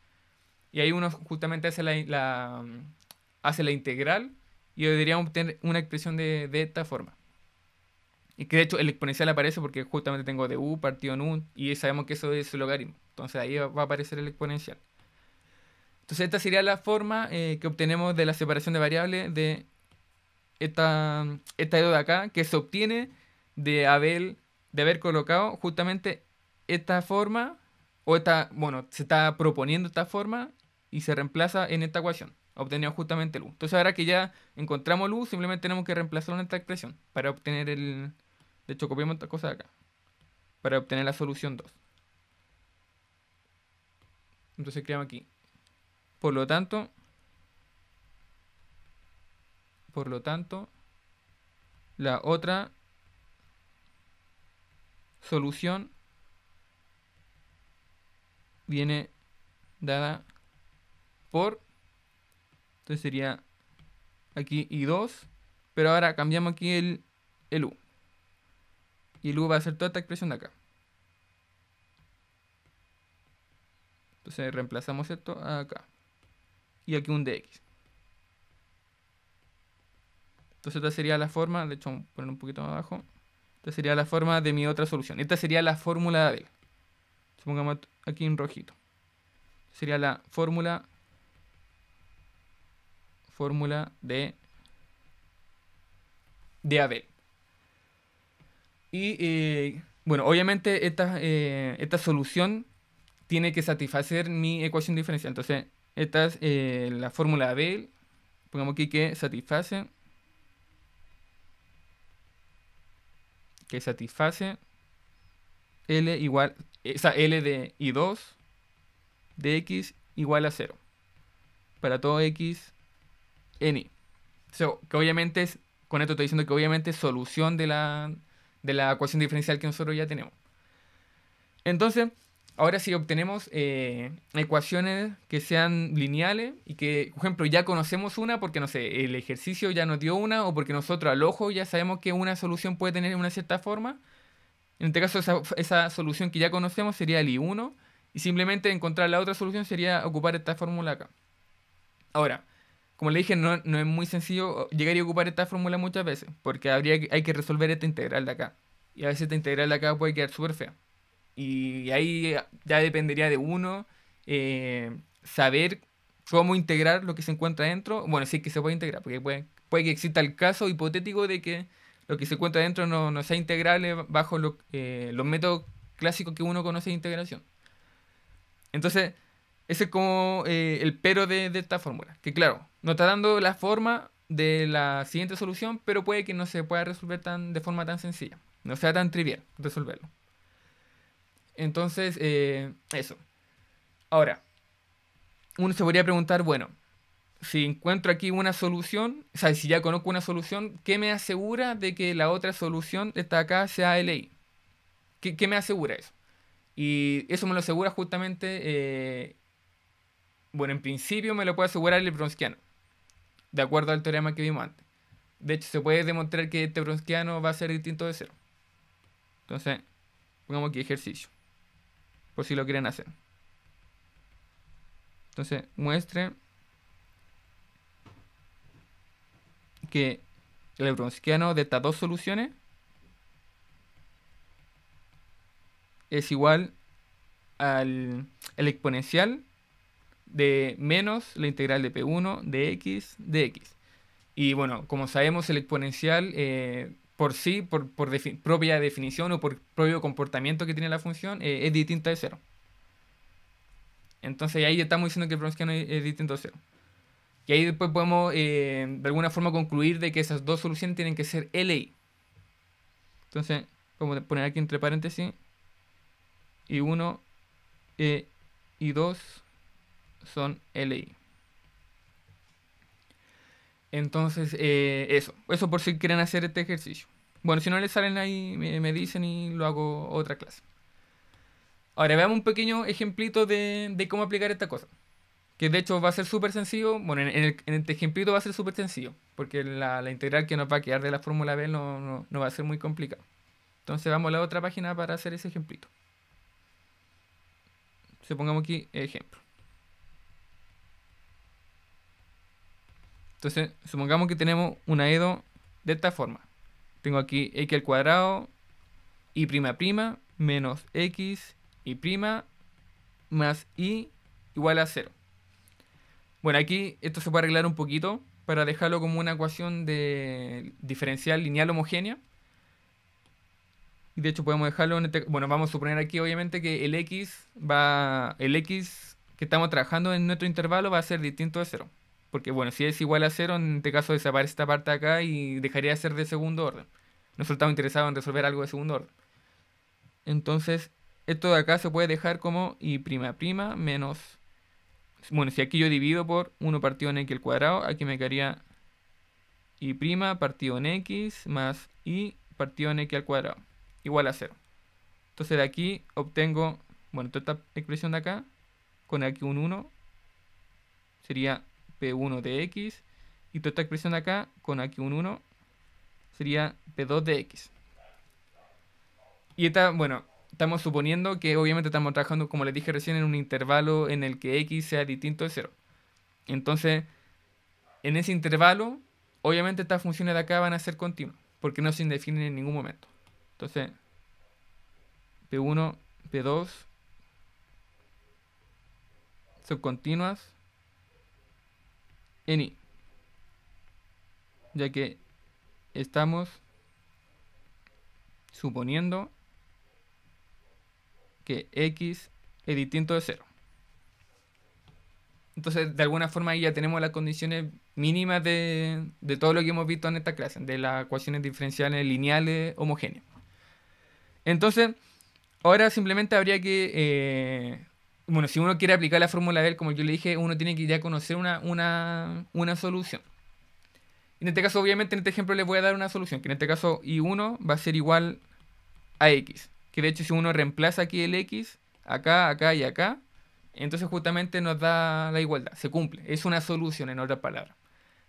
Y ahí uno justamente hace la, hace la integral y deberíamos obtener una expresión de esta forma. Y que de hecho el exponencial aparece porque justamente tengo de u partido en u y sabemos que eso es su logaritmo. Entonces ahí va a aparecer el exponencial. Entonces esta sería la forma eh, que obtenemos de la separación de variables de esta, esta de acá, que se obtiene de haber, de haber colocado justamente esta forma, o esta, bueno, se está proponiendo esta forma y se reemplaza en esta ecuación. Obtenemos justamente el u. Entonces ahora que ya encontramos el u, simplemente tenemos que reemplazarlo en esta expresión para obtener el, de hecho, copiamos cosa cosas acá. Para obtener la solución 2. Entonces creamos aquí. Por lo tanto. Por lo tanto. La otra solución viene dada por. Entonces sería aquí y 2. Pero ahora cambiamos aquí el, el U. Y luego va a ser toda esta expresión de acá. Entonces reemplazamos esto acá. Y aquí un dx. Entonces esta sería la forma, de hecho poner un poquito más abajo. Esta sería la forma de mi otra solución. Esta sería la fórmula de Abel. Supongamos aquí en rojito. Sería la fórmula fórmula de de Abel. Y eh, bueno, obviamente esta, eh, esta solución tiene que satisfacer mi ecuación diferencial. Entonces, esta es eh, la fórmula de él. pongamos aquí que satisface, que satisface L igual, esa L de I2 de X igual a 0. Para todo X en Y. que obviamente es, con esto estoy diciendo que obviamente solución de la de la ecuación diferencial que nosotros ya tenemos. Entonces, ahora si sí obtenemos eh, ecuaciones que sean lineales y que, por ejemplo, ya conocemos una porque, no sé, el ejercicio ya nos dio una o porque nosotros al ojo ya sabemos que una solución puede tener una cierta forma. En este caso, esa, esa solución que ya conocemos sería el I1 y simplemente encontrar la otra solución sería ocupar esta fórmula acá. Ahora, como le dije, no, es muy sencillo llegar y ocupar esta fórmula muchas veces, porque habría hay que resolver esta integral de acá. Y a veces esta integral de acá puede quedar súper fea. Y ahí ya dependería de uno eh, saber cómo integrar lo que se encuentra dentro. Bueno, sí que se puede integrar, porque puede, puede que exista el caso hipotético de que lo que se encuentra dentro no, no sea integrable bajo eh, los métodos clásicos que uno conoce de integración. Entonces, ese es como eh, el pero de, esta fórmula. Que claro, nos está dando la forma de la siguiente solución, pero puede que no se pueda resolver tan, de forma tan sencilla. No sea tan trivial resolverlo. Entonces, eh, eso. Ahora, uno se podría preguntar, bueno, si encuentro aquí una solución, o sea, si ya conozco una solución, ¿qué me asegura de que la otra solución de acá sea LI? ¿Qué, ¿Qué, me asegura eso? Y eso me lo asegura justamente eh, bueno, en principio me lo puede asegurar el Bronskiano, de acuerdo al teorema que vimos antes. De hecho, se puede demostrar que este Bronskiano va a ser distinto de cero. Entonces, pongamos aquí ejercicio, por si lo quieren hacer. Entonces, muestre que el Bronskiano de estas dos soluciones es igual al exponencial de menos la integral de P1 de x de x. Y bueno, como sabemos, el exponencial eh, por sí, por, propia definición o por propio comportamiento que tiene la función, eh, es distinta de cero. Entonces ahí estamos diciendo que el pronunciado es, es, distinto a cero. Y ahí después podemos eh, de alguna forma concluir de que esas dos soluciones tienen que ser LI. Entonces, vamos a poner aquí entre paréntesis, y 1 e, y 2 son LI. Entonces, eh, eso. Eso por si quieren hacer este ejercicio. Bueno, si no les salen ahí, me, dicen y lo hago otra clase. Ahora veamos un pequeño ejemplito de, de cómo aplicar esta cosa. Que de hecho va a ser súper sencillo. Bueno, en, este ejemplito va a ser súper sencillo. Porque la, integral que nos va a quedar de la fórmula B no, no, va a ser muy complicada. Entonces vamos a la otra página para hacer ese ejemplito. pongamos aquí ejemplo. Entonces, supongamos que tenemos una EDO de esta forma. Tengo aquí x al cuadrado, y prima prima, menos x, y prima, más y, igual a 0. Bueno, aquí esto se puede arreglar un poquito para dejarlo como una ecuación de diferencial lineal homogénea. Y de hecho podemos dejarlo en este, Bueno, vamos a suponer aquí obviamente que el x va... El x que estamos trabajando en nuestro intervalo va a ser distinto de 0. Porque bueno, si es igual a cero, en este caso desaparece esta parte acá y dejaría de ser de segundo orden. Nosotros estamos interesados en resolver algo de segundo orden. Entonces, esto de acá se puede dejar como y prima prima menos... Bueno, si aquí yo divido por 1 partido en x al cuadrado, aquí me quedaría y prima partido en x más y partido en x al cuadrado, igual a 0. Entonces de aquí obtengo, bueno, toda esta expresión de acá, con aquí un 1, sería P1 de X y toda esta expresión de acá con aquí un 1 sería P2 de X. Y esta, bueno, estamos suponiendo que obviamente estamos trabajando, como les dije recién, en un intervalo en el que X sea distinto de 0. Entonces, en ese intervalo, obviamente estas funciones de acá van a ser continuas, porque no se indefinen en ningún momento. Entonces, P1, P2 son continuas ya que estamos suponiendo que x es distinto de 0. Entonces, de alguna forma ahí ya tenemos las condiciones mínimas de, todo lo que hemos visto en esta clase, de las ecuaciones diferenciales lineales homogéneas. Entonces, ahora simplemente habría que eh, bueno, si uno quiere aplicar la fórmula de él, como yo le dije, uno tiene que ya conocer una, solución. En este caso, obviamente, en este ejemplo le voy a dar una solución, que en este caso i 1 va a ser igual a x. Que de hecho, si uno reemplaza aquí el x, acá, acá y acá, entonces justamente nos da la igualdad, se cumple. Es una solución, en otras palabras.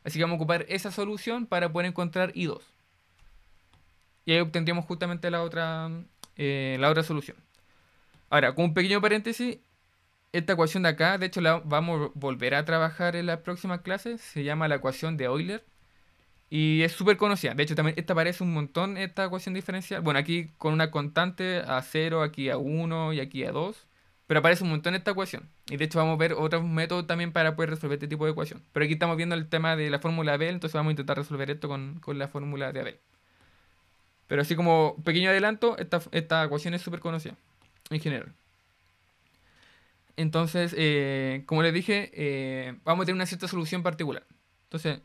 Así que vamos a ocupar esa solución para poder encontrar i2. Y ahí obtendríamos justamente la otra, eh, la otra solución. Ahora, con un pequeño paréntesis, esta ecuación de acá, de hecho la vamos a volver a trabajar en las próximas clases, se llama la ecuación de Euler y es súper conocida. De hecho también esta aparece un montón, esta ecuación diferencial. Bueno, aquí con una constante a 0, aquí a 1 y aquí a 2, pero aparece un montón esta ecuación. Y de hecho vamos a ver otros métodos también para poder resolver este tipo de ecuación. Pero aquí estamos viendo el tema de la fórmula Abel, entonces vamos a intentar resolver esto con, la fórmula de Abel. Pero así como pequeño adelanto, esta, esta ecuación es súper conocida en general. Entonces, eh, como les dije, eh, vamos a tener una cierta solución particular. Entonces,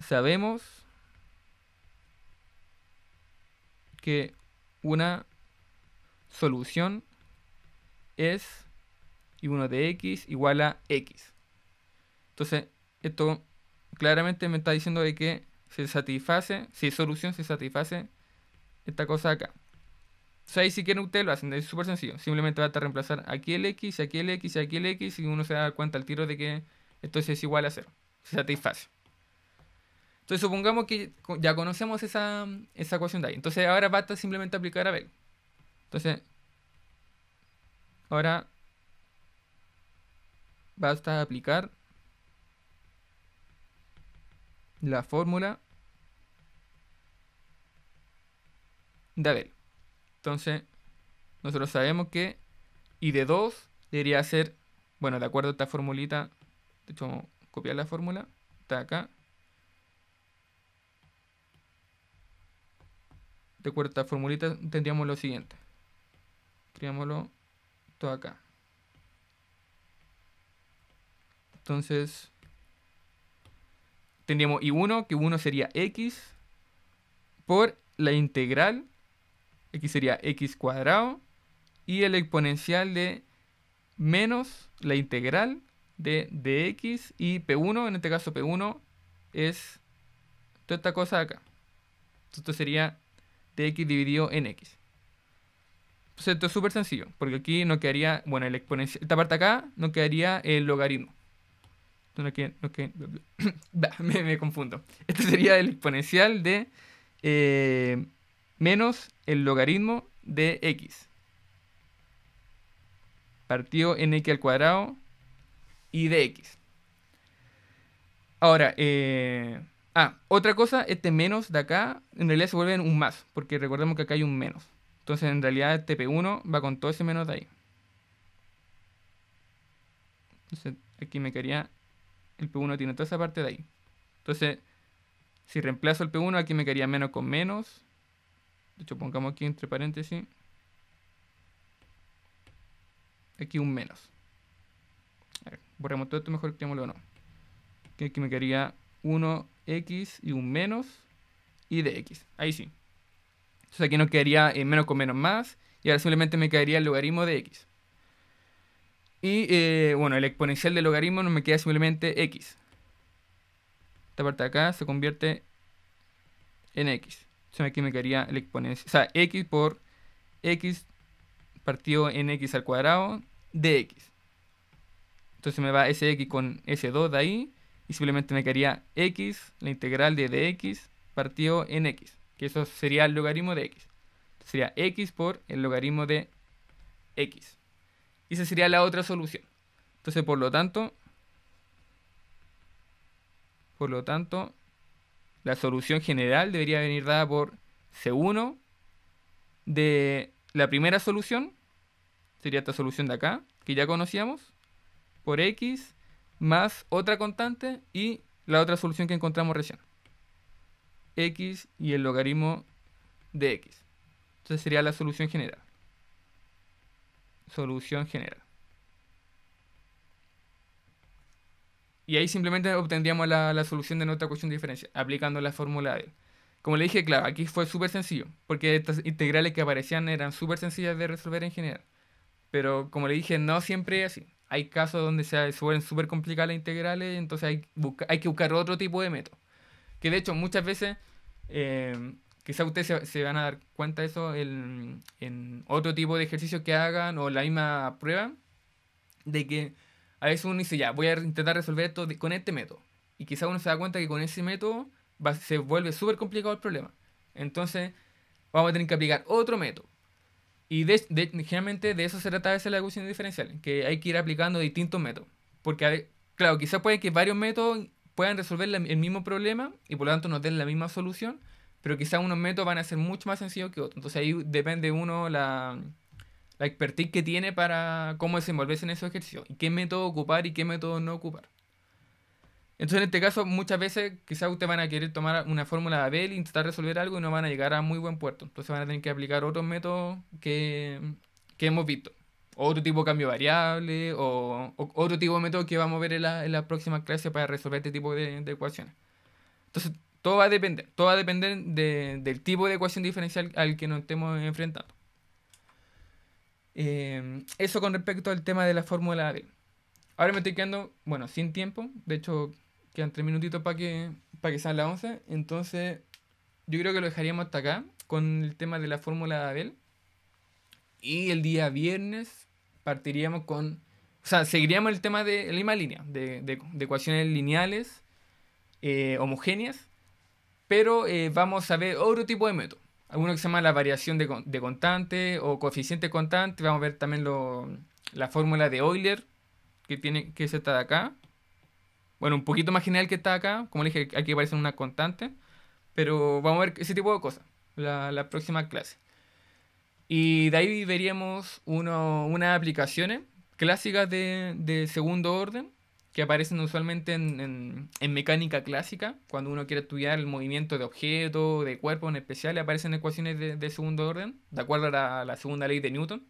sabemos que una solución es y1 de x igual a x. Entonces, esto claramente me está diciendo de que se satisface, si es solución, se satisface esta cosa acá. O sea, ahí si quieren ustedes lo hacen, es súper sencillo. Simplemente va a reemplazar aquí el x, aquí el x, aquí el x, y uno se da cuenta al tiro de que Esto es igual a cero 0. Satisface. Entonces supongamos que ya conocemos esa, esa ecuación de ahí. Entonces ahora basta simplemente aplicar a Bell. Entonces, ahora basta aplicar la fórmula de Abel. Entonces, nosotros sabemos que y de 2 debería ser, bueno, de acuerdo a esta formulita, de hecho, copiar la fórmula, está acá. De acuerdo a esta formulita tendríamos lo siguiente. Escribámoslo todo acá. Entonces, tendríamos i 1 que 1 sería x, por la integral x sería x cuadrado y el exponencial de menos la integral de dx y p1, en este caso p1 es toda esta cosa de acá. Esto sería dx dividido en x. Entonces esto es súper sencillo, porque aquí no quedaría, bueno, el exponencial, esta parte acá no quedaría el logaritmo. Entonces, no queda, no me, confundo. Este sería el exponencial de eh, menos el logaritmo de x. Partido en x al cuadrado y de x. Ahora, eh, ah, otra cosa, este menos de acá en realidad se vuelve un más, porque recordemos que acá hay un menos. Entonces en realidad este P1 va con todo ese menos de ahí. Entonces aquí me quedaría, el P1 tiene toda esa parte de ahí. Entonces, si reemplazo el P1, aquí me quedaría menos con menos, de hecho, pongamos aquí entre paréntesis. Aquí un menos. A borremos todo esto, mejor que o no. Que aquí me quedaría 1x y un menos y de x. Ahí sí. Entonces aquí no quedaría eh, menos con menos más. Y ahora simplemente me quedaría el logaritmo de x. Y eh, bueno, el exponencial del logaritmo no me queda simplemente x. Esta parte de acá se convierte en x. Entonces aquí me quedaría la exponencia, o sea, x por x partido en x al cuadrado de x. Entonces me va ese x con ese 2 de ahí y simplemente me quedaría x, la integral de dx partido en x, que eso sería el logaritmo de x. sería x por el logaritmo de x. Y esa sería la otra solución. Entonces, por lo tanto, por lo tanto, la solución general debería venir dada por C1 de la primera solución, sería esta solución de acá, que ya conocíamos, por X, más otra constante y la otra solución que encontramos recién. X y el logaritmo de X. Entonces sería la solución general. Solución general. Y ahí simplemente obtendríamos la, la solución de nuestra cuestión de diferencia, aplicando la fórmula de él. Como le dije, claro, aquí fue súper sencillo, porque estas integrales que aparecían eran súper sencillas de resolver en general. Pero como le dije, no siempre es así. Hay casos donde se suelen súper complicadas las integrales, entonces hay, hay que buscar otro tipo de método. Que de hecho muchas veces, eh, quizá ustedes se, van a dar cuenta de eso en, en otro tipo de ejercicio que hagan o la misma prueba, de que a veces uno dice, ya, voy a intentar resolver esto con este método. Y quizás uno se da cuenta que con ese método se vuelve súper complicado el problema. Entonces, vamos a tener que aplicar otro método. Y de, generalmente de eso se trata a veces la ecuación diferencial, que hay que ir aplicando distintos métodos. Porque, claro, quizás puede que varios métodos puedan resolver el mismo problema y por lo tanto nos den la misma solución, pero quizás unos métodos van a ser mucho más sencillos que otros. Entonces ahí depende uno la, la expertise que tiene para cómo desenvolverse en esos ejercicios y qué método ocupar y qué método no ocupar. Entonces, en este caso, muchas veces quizás ustedes van a querer tomar una fórmula de Abel, intentar resolver algo y no van a llegar a muy buen puerto. Entonces, van a tener que aplicar otros métodos que, hemos visto. Otro tipo de cambio variable o, otro tipo de método que vamos a ver en la, en la próxima clase para resolver este tipo de, ecuaciones. Entonces, todo va a depender, todo va a depender del tipo de ecuación diferencial al que nos estemos enfrentando. Em, eso con respecto al tema de la Fórmula Abel Ahora me estoy quedando, bueno, sin tiempo. De hecho, quedan tres minutitos para que, para que sean la 11. Entonces, yo creo que lo dejaríamos hasta acá con el tema de la Fórmula de Abel. Y el día viernes partiríamos con. O sea, seguiríamos el tema de la misma línea, de, de, ecuaciones lineales, eh, homogéneas, pero eh, vamos a ver otro tipo de método alguno que se llama la variación de, constante o coeficiente constante. Vamos a ver también la fórmula de Euler, que, tiene, que es esta de acá. Bueno, un poquito más general que está acá. Como le dije, aquí aparece una constante. Pero vamos a ver ese tipo de cosas la, próxima clase. Y de ahí veríamos unas aplicaciones clásicas de segundo orden que aparecen usualmente en, en, mecánica clásica, cuando uno quiere estudiar el movimiento de objetos, de cuerpos en especial, aparecen ecuaciones de, segundo orden, de acuerdo a la, segunda ley de Newton.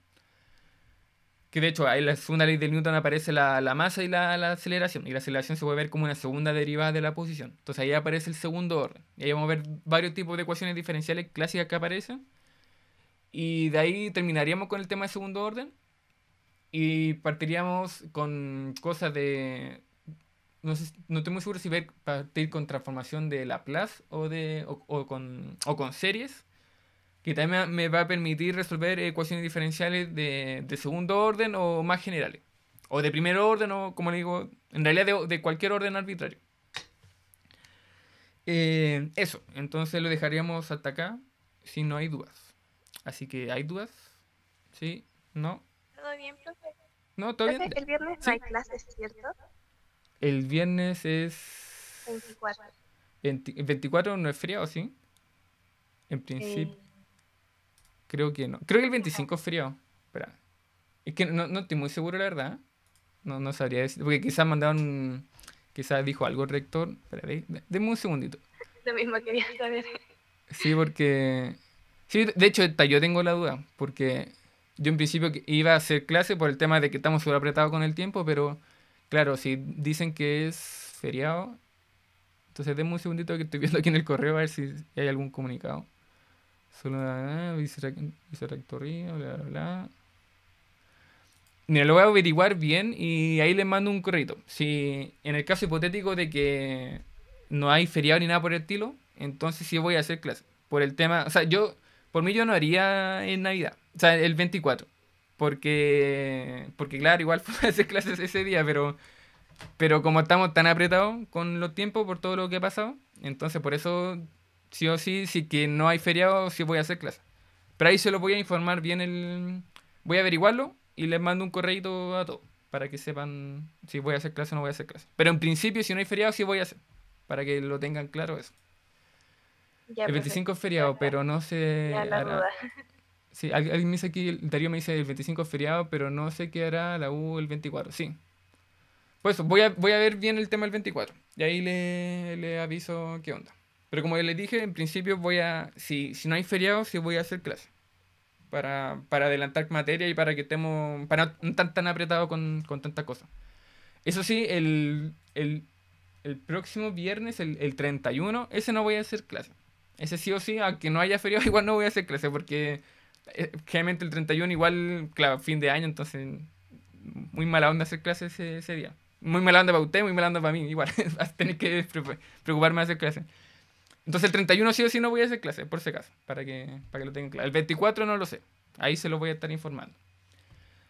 Que de hecho, en la segunda ley de Newton aparece la, la masa y la, la, aceleración, y la aceleración se puede ver como una segunda derivada de la posición. Entonces ahí aparece el segundo orden. Y ahí vamos a ver varios tipos de ecuaciones diferenciales clásicas que aparecen. Y de ahí terminaríamos con el tema de segundo orden, y partiríamos con cosas de. No, sé, estoy muy seguro si ver, partir con transformación de Laplace o, de, o, con, o con series, que también me va a permitir resolver ecuaciones diferenciales de, de segundo orden o más generales. O de primer orden, o como le digo, en realidad de, cualquier orden arbitrario. Eh, eso, entonces lo dejaríamos hasta acá si no hay dudas. Así que, ¿hay dudas? ¿Sí? ¿No? bien, profe? No, todo El viernes no hay clases, ¿cierto? El viernes es... 24. 24 no es frío ¿sí? En principio. Eh. Creo que no. Creo que el 25 es frío Espera. Es que no, no estoy muy seguro, la verdad. No, no sabría decir. Porque quizás mandaron. Quizás dijo algo el rector. Espera, un segundito. Lo mismo quería saber. Sí, porque. Sí, de hecho, yo tengo la duda. Porque yo en principio iba a hacer clase por el tema de que estamos sobre apretados con el tiempo, pero claro, si dicen que es feriado, entonces denme un segundito que estoy viendo aquí en el correo a ver si hay algún comunicado. Solo ah, vicerrectoría, bla, bla, bla. lo voy a averiguar bien y ahí les mando un correo. Si en el caso hipotético de que no hay feriado ni nada por el estilo, entonces sí voy a hacer clase. Por el tema, o sea, yo, por mí yo no haría en Navidad o sea, el 24. Porque, porque claro, igual fue a hacer clases ese día, pero, pero como estamos tan apretados con los tiempos por todo lo que ha pasado, entonces por eso sí o sí, si que no hay feriado, sí voy a hacer clases. Pero ahí se lo voy a informar bien el... Voy a averiguarlo y les mando un correo a todos para que sepan si voy a hacer clase o no voy a hacer clase. Pero en principio, si no hay feriado, sí voy a hacer. Para que lo tengan claro eso. el 25 es feriado, pero no sé... Sí, alguien me dice aquí, Darío me dice el 25 feriado, pero no sé qué hará la U el 24, sí. Pues voy a, voy a ver bien el tema el 24 y ahí le, le aviso qué onda. Pero como les dije, en principio voy a, si, si no hay feriado, sí voy a hacer clase. Para, para adelantar materia y para que estemos, para no estar tan apretado con, con tanta cosa. Eso sí, el, el, el próximo viernes, el, el 31, ese no voy a hacer clase. Ese sí o sí, aunque no haya feriado, igual no voy a hacer clase porque eh, generalmente el 31 igual, claro, fin de año, entonces muy mala onda hacer clases ese, día. Muy mala onda para usted, muy mala onda para mí, igual, vas a tener que preocuparme de hacer clases. Entonces el 31 sí o sí no voy a hacer clases, por si acaso, para que, para que lo tengan claro. El 24 no lo sé, ahí se lo voy a estar informando.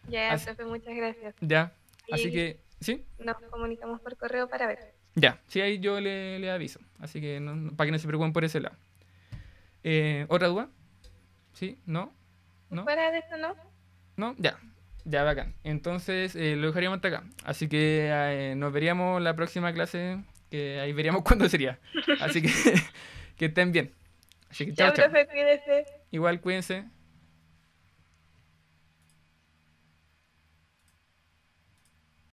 Ya, muchas gracias. Ya, así que, ¿sí? Nos comunicamos por correo para ver. Ya, sí, ahí yo le, le aviso. Así que para que no se preocupen por ese lado. Eh, ¿Otra duda? ¿Sí? ¿No? ¿No? Fuera de eso, ¿no? No, ya. Ya, bacán. Entonces, eh, lo dejaríamos hasta acá. Así que eh, nos veríamos la próxima clase, que ahí veríamos cuándo sería. Así que que estén bien. Así chao, chao. Igual, cuídense.